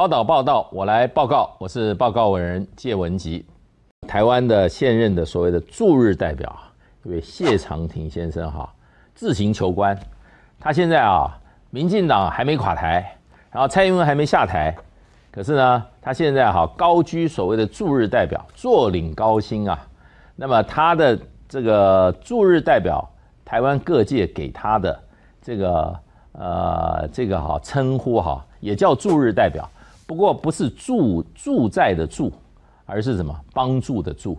报道报道，我来报告，我是报告人谢文吉。台湾的现任的所谓的驻日代表，一位谢长廷先生哈，自行求官。他现在啊，民进党还没垮台，然后蔡英文还没下台，可是呢，他现在哈高居所谓的驻日代表，坐领高薪啊。那么他的这个驻日代表，台湾各界给他的这个呃这个哈称呼哈，也叫驻日代表。不过不是住住在的住，而是什么帮助的助。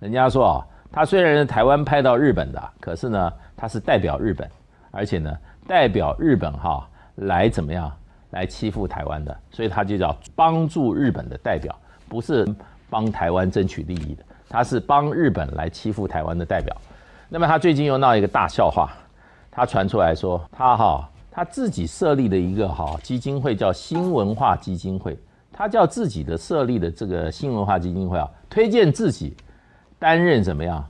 人家说啊，他虽然是台湾派到日本的，可是呢，他是代表日本，而且呢，代表日本哈来怎么样来欺负台湾的，所以他就叫帮助日本的代表，不是帮台湾争取利益的，他是帮日本来欺负台湾的代表。那么他最近又闹一个大笑话，他传出来说他哈。他自己设立的一个哈基金会叫新文化基金会，他叫自己的设立的这个新文化基金会啊，推荐自己担任怎么样？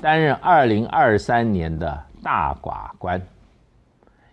担任二零二三年的大法官，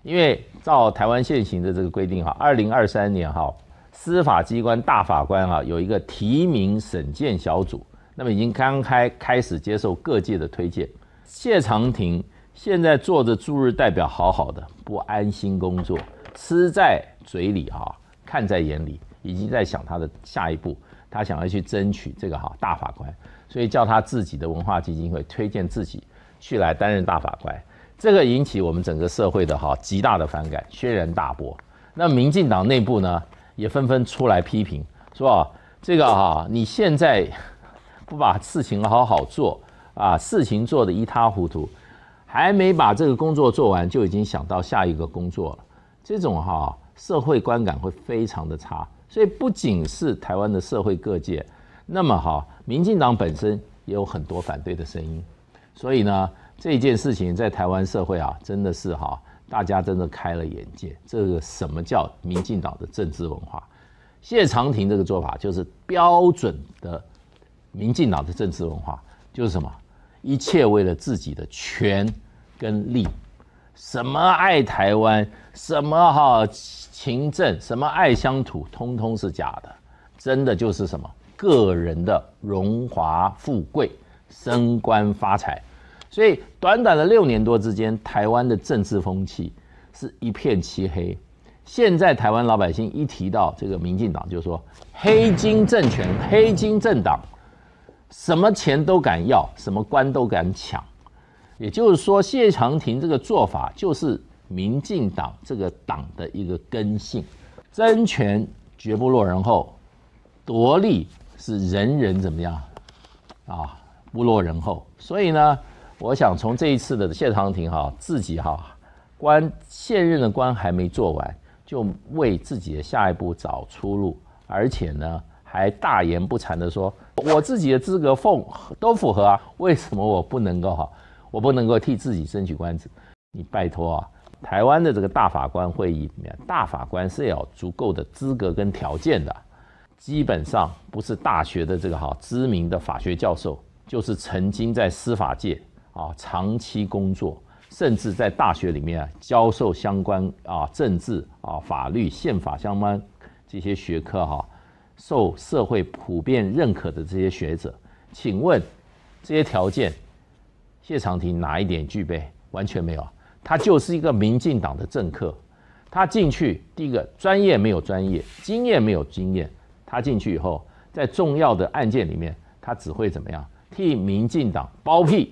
因为照台湾现行的这个规定哈，二零二三年哈司法机关大法官啊有一个提名审荐小组，那么已经刚开开始接受各界的推荐，谢长廷。现在坐着驻日代表好好的不安心工作，吃在嘴里啊，看在眼里，已经在想他的下一步，他想要去争取这个哈大法官，所以叫他自己的文化基金会推荐自己去来担任大法官，这个引起我们整个社会的哈极大的反感，轩然大波。那民进党内部呢，也纷纷出来批评，说、啊、这个哈，你现在不把事情好好做啊，事情做得一塌糊涂。还没把这个工作做完，就已经想到下一个工作了。这种哈社会观感会非常的差，所以不仅是台湾的社会各界，那么哈民进党本身也有很多反对的声音。所以呢，这件事情在台湾社会啊，真的是哈大家真的开了眼界。这个什么叫民进党的政治文化？谢长廷这个做法就是标准的民进党的政治文化，就是什么？一切为了自己的权跟利，什么爱台湾，什么哈勤政，什么爱乡土，通通是假的。真的就是什么个人的荣华富贵、升官发财。所以短短的六年多之间，台湾的政治风气是一片漆黑。现在台湾老百姓一提到这个民进党，就说黑金政权、黑金政党。什么钱都敢要，什么官都敢抢，也就是说，谢长廷这个做法就是民进党这个党的一个根性，争权绝不落人后，夺利是人人怎么样啊？不落人后。所以呢，我想从这一次的谢长廷哈自己哈官现任的官还没做完，就为自己的下一步找出路，而且呢还大言不惭的说。我自己的资格奉都符合啊，为什么我不能够哈？我不能够替自己争取官职？你拜托啊！台湾的这个大法官会议里面，大法官是要足够的资格跟条件的，基本上不是大学的这个哈知名的法学教授，就是曾经在司法界啊长期工作，甚至在大学里面教授相关啊政治啊法律宪法相关这些学科哈。受社会普遍认可的这些学者，请问这些条件，谢长廷哪一点具备？完全没有，他就是一个民进党的政客。他进去第一个专业没有专业，经验没有经验。他进去以后，在重要的案件里面，他只会怎么样？替民进党包庇，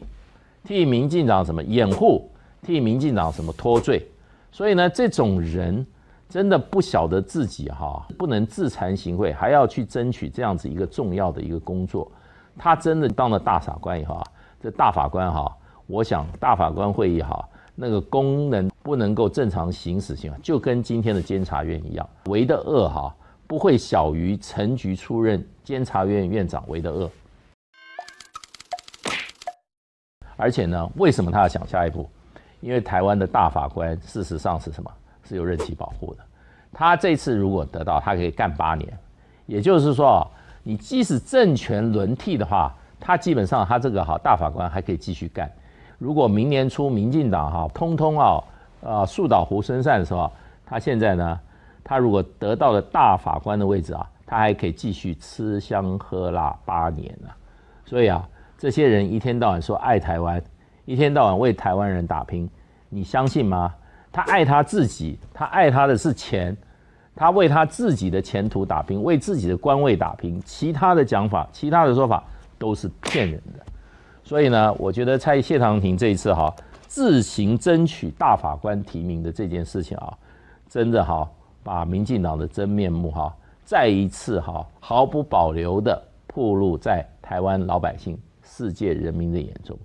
替民进党什么掩护，替民进党什么脱罪。所以呢，这种人。真的不晓得自己哈，不能自惭形秽，还要去争取这样子一个重要的一个工作，他真的当了大傻官以后，啊，这大法官哈，我想大法官会议哈，那个功能不能够正常行使性，就跟今天的监察院一样，为的恶哈，不会小于陈局出任监察院院长为的恶。而且呢，为什么他要想下一步？因为台湾的大法官事实上是什么？是有任期保护的，他这次如果得到，他可以干八年，也就是说，你即使政权轮替的话，他基本上他这个哈大法官还可以继续干。如果明年初民进党哈通通啊呃树倒猢狲散的时候，他现在呢，他如果得到了大法官的位置啊，他还可以继续吃香喝辣八年呢。所以啊，这些人一天到晚说爱台湾，一天到晚为台湾人打拼，你相信吗？他爱他自己，他爱他的是钱，他为他自己的前途打拼，为自己的官位打拼。其他的讲法，其他的说法都是骗人的。所以呢，我觉得蔡谢长廷这一次哈，自行争取大法官提名的这件事情啊，真的哈，把民进党的真面目哈，再一次哈，毫不保留的暴露在台湾老百姓、世界人民的眼中。